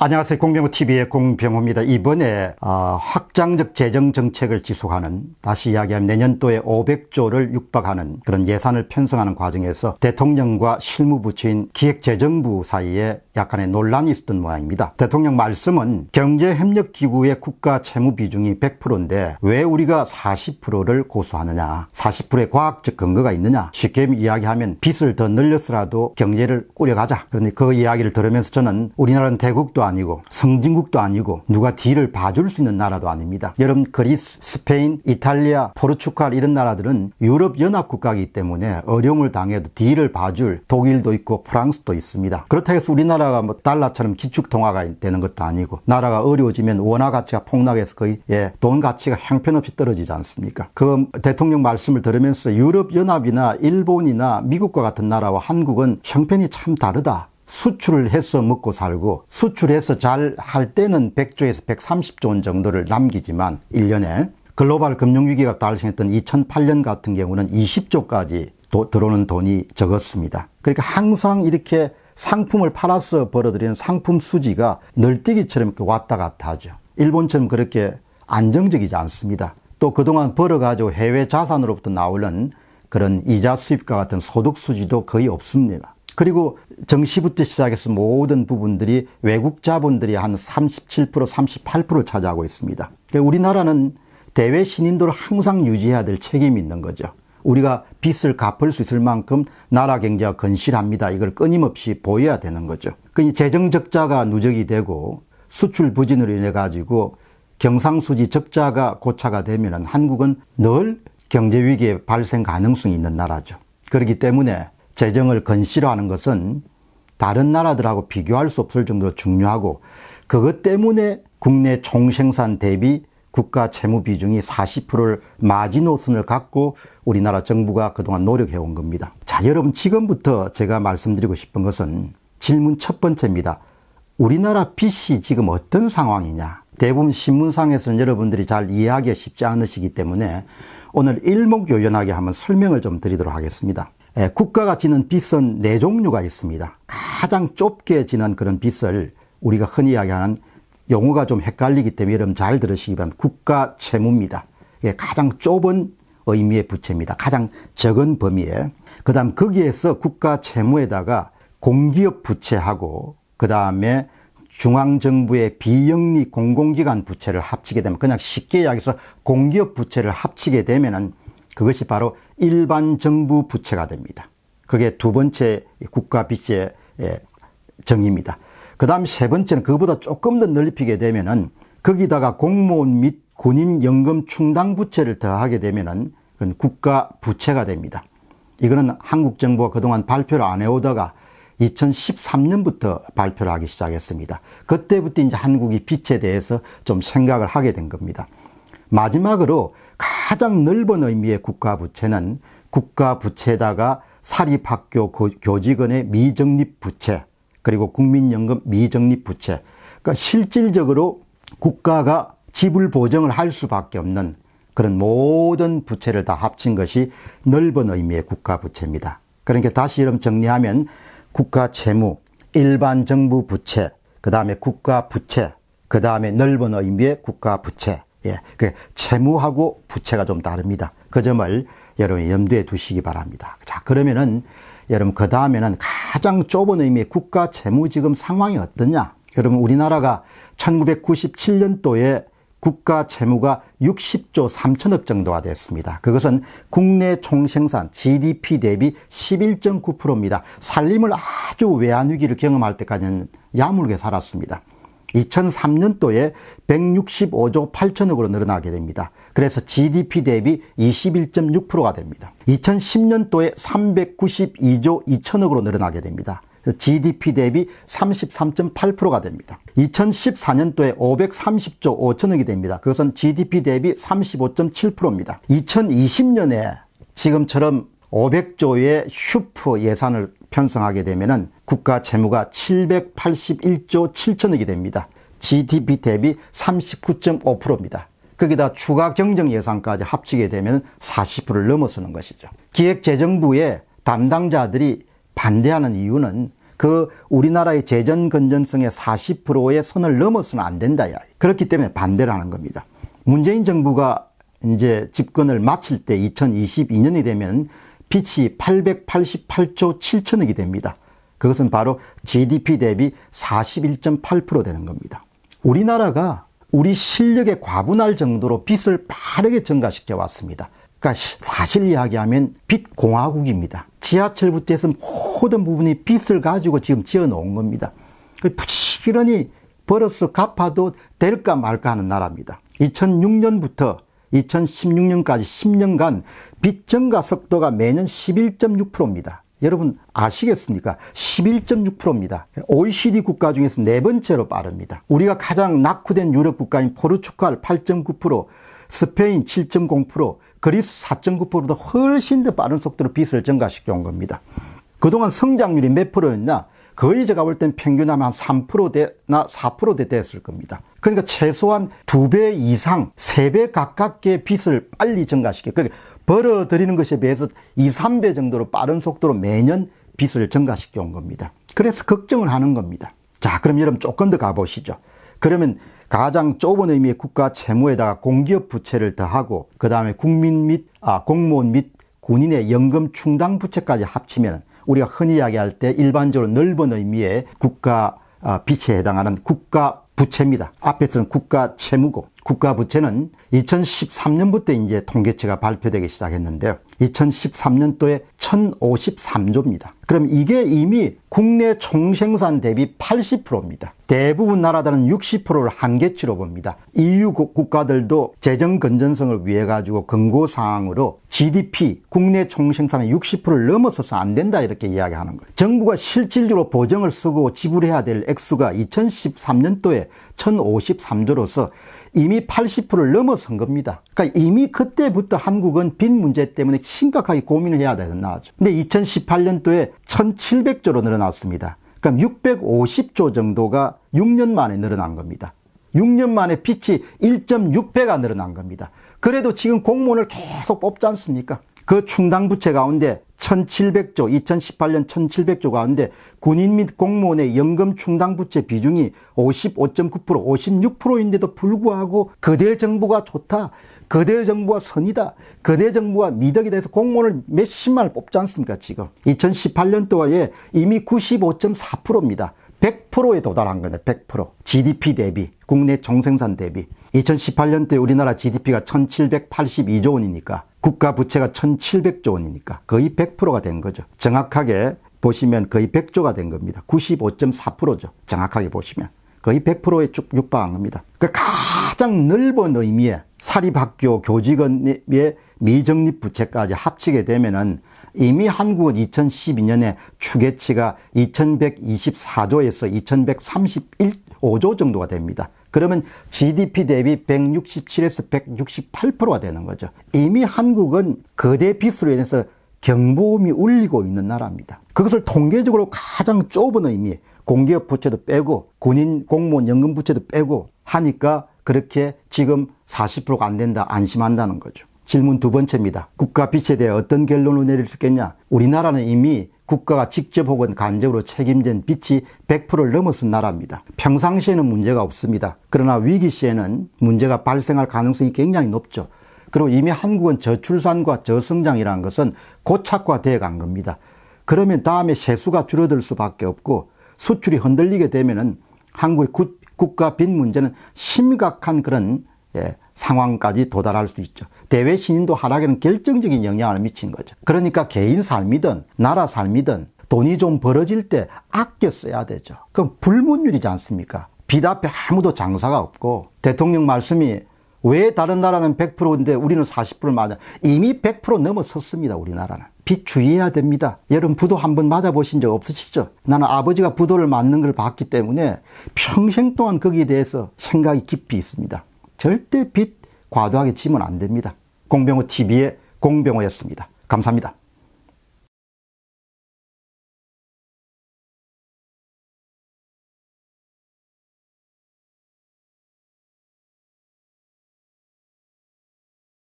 안녕하세요. 공병호TV의 공병호입니다. 이번에 어, 확장적 재정 정책을 지속하는 다시 이야기하면 내년도에 500조를 육박하는 그런 예산을 편성하는 과정에서 대통령과 실무부처인 기획재정부 사이에 약간의 논란이 있었던 모양입니다. 대통령 말씀은 경제협력기구의 국가 채무 비중이 100%인데 왜 우리가 40%를 고수하느냐 40%의 과학적 근거가 있느냐 쉽게 이야기하면 빚을 더 늘렸으라도 경제를 꾸려가자 그런데 그 이야기를 들으면서 저는 우리나라는 대국도 아니고 성진국도 아니고 누가 뒤를 봐줄 수 있는 나라도 아닙니다. 여러분 그리스, 스페인, 이탈리아, 포르투갈 이런 나라들은 유럽 연합 국가이기 때문에 어려움을 당해도 뒤를 봐줄 독일도 있고 프랑스도 있습니다. 그렇다고 해서 우리나라가 뭐 달러처럼 기축 통화가 되는 것도 아니고 나라가 어려워지면 원화 가치가 폭락해서 거의 예, 돈 가치가 형편없이 떨어지지 않습니까? 그 대통령 말씀을 들으면서 유럽 연합이나 일본이나 미국과 같은 나라와 한국은 형편이 참 다르다. 수출을 해서 먹고 살고 수출해서 잘 할 때는 100조에서 130조 원 정도를 남기지만 1년에 글로벌 금융위기가 발생했던 2008년 같은 경우는 20조까지 도, 들어오는 돈이 적었습니다. 그러니까 항상 이렇게 상품을 팔아서 벌어들이는 상품 수지가 널뛰기처럼 이렇게 왔다 갔다 하죠. 일본처럼 그렇게 안정적이지 않습니다. 또 그동안 벌어가지고 해외 자산으로부터 나오는 그런 이자 수입과 같은 소득 수지도 거의 없습니다. 그리고 정시부터 시작해서 모든 부분들이 외국 자본들이 한 37%, 38%를 차지하고 있습니다. 그러니까 우리나라는 대외 신인도를 항상 유지해야 될 책임이 있는 거죠. 우리가 빚을 갚을 수 있을 만큼 나라 경제가 건실합니다. 이걸 끊임없이 보여야 되는 거죠. 그러니 재정 적자가 누적이 되고 수출 부진으로 인해 가지고 경상수지 적자가 고차가 되면 한국은 늘 경제 위기에 발생 가능성이 있는 나라죠. 그렇기 때문에 재정을 건실화 하는 것은 다른 나라들하고 비교할 수 없을 정도로 중요하고 그것 때문에 국내 총생산 대비 국가 채무 비중이 40%를 마지노선을 갖고 우리나라 정부가 그동안 노력해온 겁니다. 자, 여러분 지금부터 제가 말씀드리고 싶은 것은 질문 첫 번째입니다. 우리나라 빚이 지금 어떤 상황이냐? 대부분 신문상에서는 여러분들이 잘 이해하기 쉽지 않으시기 때문에 오늘 일목요연하게 한번 설명을 좀 드리도록 하겠습니다. 예, 국가가 지는 빚은 네 종류가 있습니다. 가장 좁게 지는 그런 빚을 우리가 흔히 이야기하는 용어가 좀 헷갈리기 때문에 여러분 잘 들으시기 바랍니다. 국가 채무입니다. 가장 좁은 의미의 부채입니다. 가장 적은 범위에. 그 다음 거기에서 국가 채무에다가 공기업 부채하고 그 다음에 중앙정부의 비영리 공공기관 부채를 합치게 되면 그냥 쉽게 이야기해서 공기업 부채를 합치게 되면은 그것이 바로 일반 정부 부채가 됩니다. 그게 두 번째 국가 빚의 정의입니다. 그 다음 세 번째는 그보다 조금 더 넓히게 되면은 거기다가 공무원 및 군인 연금 충당 부채를 더하게 되면은 그건 국가 부채가 됩니다. 이거는 한국 정부가 그동안 발표를 안 해오다가 2013년부터 발표를 하기 시작했습니다. 그때부터 이제 한국이 빚에 대해서 좀 생각을 하게 된 겁니다. 마지막으로 가장 넓은 의미의 국가부채는 국가부채에다가 사립학교 교직원의 미적립부채 그리고 국민연금 미적립부채 그러니까 실질적으로 국가가 지불 보정을 할 수밖에 없는 그런 모든 부채를 다 합친 것이 넓은 의미의 국가부채입니다. 그러니까 다시 이름 정리하면 국가채무, 일반 정부 부채, 그 다음에 국가부채, 그 다음에 넓은 의미의 국가부채, 예, 그 채무하고 부채가 좀 다릅니다. 그 점을 여러분 염두에 두시기 바랍니다. 자, 그러면은 여러분 그 다음에는 가장 좁은 의미의 국가 채무 지금 상황이 어떠냐? 여러분 우리나라가 1997년도에 국가 채무가 60조 3천억 정도가 됐습니다. 그것은 국내 총생산 GDP 대비 11.9%입니다. 살림을 아주 외환위기를 경험할 때까지는 야물게 살았습니다. 2003년도에 165조 8천억으로 늘어나게 됩니다. 그래서 GDP 대비 21.6%가 됩니다. 2010년도에 392조 2천억으로 늘어나게 됩니다. GDP 대비 33.8%가 됩니다. 2014년도에 530조 5천억이 됩니다. 그것은 GDP 대비 35.7%입니다. 2020년에 지금처럼 500조의 슈퍼 예산을 편성하게 되면 국가 재무가 781조 7천억이 됩니다. GDP 대비 39.5%입니다. 거기다 추가 경정 예산까지 합치게 되면 40%를 넘어서는 것이죠. 기획재정부의 담당자들이 반대하는 이유는 그 우리나라의 재정 건전성의 40%의 선을 넘어서는 안 된다. 야 그렇기 때문에 반대를 하는 겁니다. 문재인 정부가 이제 집권을 마칠 때 2022년이 되면 빛이 888조 7천억이 됩니다. 그것은 바로 GDP 대비 41.8% 되는 겁니다. 우리나라가 우리 실력에 과분할 정도로 빚을 빠르게 증가시켜 왔습니다. 그러니까 사실 이야기하면 빚 공화국입니다. 지하철부터 해서 모든 부분이 빚을 가지고 지금 지어 놓은 겁니다. 그 부지런히 벌어서 갚아도 될까 말까 하는 나라입니다. 2006년부터 2016년까지 10년간 빚 증가 속도가 매년 11.6%입니다. 여러분 아시겠습니까? 11.6%입니다. OECD 국가 중에서 네 번째로 빠릅니다. 우리가 가장 낙후된 유럽 국가인 포르투갈 8.9%, 스페인 7.0%, 그리스 4.9%보다 훨씬 더 빠른 속도로 빚을 증가시켜 온 겁니다. 그동안 성장률이 몇 프로였냐? 거의 제가 볼 땐 평균하면 한 3%대나 4%대 됐을 겁니다. 그러니까 최소한 2배 이상, 3배 가깝게 빚을 빨리 증가시켜. 그러니까 벌어들이는 것에 비해서 2, 3배 정도로 빠른 속도로 매년 빚을 증가시켜 온 겁니다. 그래서 걱정을 하는 겁니다. 자, 그럼 여러분 조금 더 가보시죠. 그러면 가장 좁은 의미의 국가 채무에다가 공기업 부채를 더하고 그 다음에 국민 및 아, 공무원 및 군인의 연금 충당 부채까지 합치면 우리가 흔히 이야기할 때 일반적으로 넓은 의미의 국가 아, 빛에 해당하는 국가 부채입니다. 앞에서는 국가 채무고 국가 부채는 2013년부터 이제 통계치가 발표되기 시작했는데요. 2013년도에 1053조입니다. 그럼 이게 이미 국내 총생산 대비 80%입니다. 대부분 나라들은 60%를 한계치로 봅니다. EU 국가들도 재정 건전성을 위해 가지고 근고사항으로 GDP, 국내 총생산의 60%를 넘어서서 안 된다 이렇게 이야기하는 거예요. 정부가 실질적으로 보정을 쓰고 지불해야 될 액수가 2013년도에 1053조로서 이미 80%를 넘어선 겁니다. 그러니까 이미 그때부터 한국은 빈 문제 때문에 심각하게 고민을 해야 되나 다죠 근데 2018년도에 1,700조로 늘어났습니다. 그럼 그러니까 650조 정도가 6년 만에 늘어난 겁니다. 6년 만에 빛이 1.6배가 늘어난 겁니다. 그래도 지금 공무원을 계속 뽑지 않습니까? 그 충당 부채 가운데 1700조, 2018년 1700조 가운데 군인 및 공무원의 연금 충당 부채 비중이 55.9%, 56%인데도 불구하고 그대 정부가 좋다. 거대 정부와 선이다. 거대 정부와 미덕이다 해서 공무원을 몇십만을 뽑지 않습니까, 지금. 2018년도에 이미 95.4%입니다. 100%에 도달한 거니다 100%. GDP 대비, 국내 정생산 대비. 2018년도에 우리나라 GDP가 1782조 원이니까 국가 부채가 1700조 원이니까 거의 100%가 된 거죠. 정확하게 보시면 거의 100조가 된 겁니다. 95.4%죠. 정확하게 보시면. 거의 100%에 쭉 육박한 겁니다. 그러니까 가장 넓은 의미의 사립학교 교직원의 미정립 부채까지 합치게 되면은 이미 한국은 2012년에 추계치가 2124조에서 2131조 정도가 됩니다. 그러면 GDP 대비 167에서 168%가 되는 거죠. 이미 한국은 거대 빚으로 인해서 경보음이 울리고 있는 나라입니다. 그것을 통계적으로 가장 좁은 의미, 공기업 부채도 빼고 군인 공무원 연금 부채도 빼고 하니까 그렇게 지금 40%가 안 된다 안심한다는 거죠. 질문 두 번째입니다. 국가 빚에 대해 어떤 결론을 내릴 수 있겠냐? 우리나라는 이미 국가가 직접 혹은 간접으로 책임진 빚이 100%를 넘어선 나라입니다. 평상시에는 문제가 없습니다. 그러나 위기 시에는 문제가 발생할 가능성이 굉장히 높죠. 그리고 이미 한국은 저출산과 저성장이라는 것은 고착화되어 간 겁니다. 그러면 다음에 세수가 줄어들 수밖에 없고 수출이 흔들리게 되면 한국의 국가 빚 문제는 심각한 그런 예, 상황까지 도달할 수 있죠. 대외 신인도 하락에는 결정적인 영향을 미친 거죠. 그러니까 개인 삶이든 나라 삶이든 돈이 좀 벌어질 때 아껴 써야 되죠. 그럼 불문율이지 않습니까? 빚 앞에 아무도 장사가 없고 대통령 말씀이 왜 다른 나라는 100%인데 우리는 40%를 맞아 이미 100% 넘어섰습니다. 우리나라는. 빛 주의해야 됩니다. 여러분 부도 한번 맞아보신 적 없으시죠? 나는 아버지가 부도를 맞는 걸 봤기 때문에 평생 동안 거기에 대해서 생각이 깊이 있습니다. 절대 빛 과도하게 치면 안 됩니다. 공병호 TV의 공병호였습니다. 감사합니다.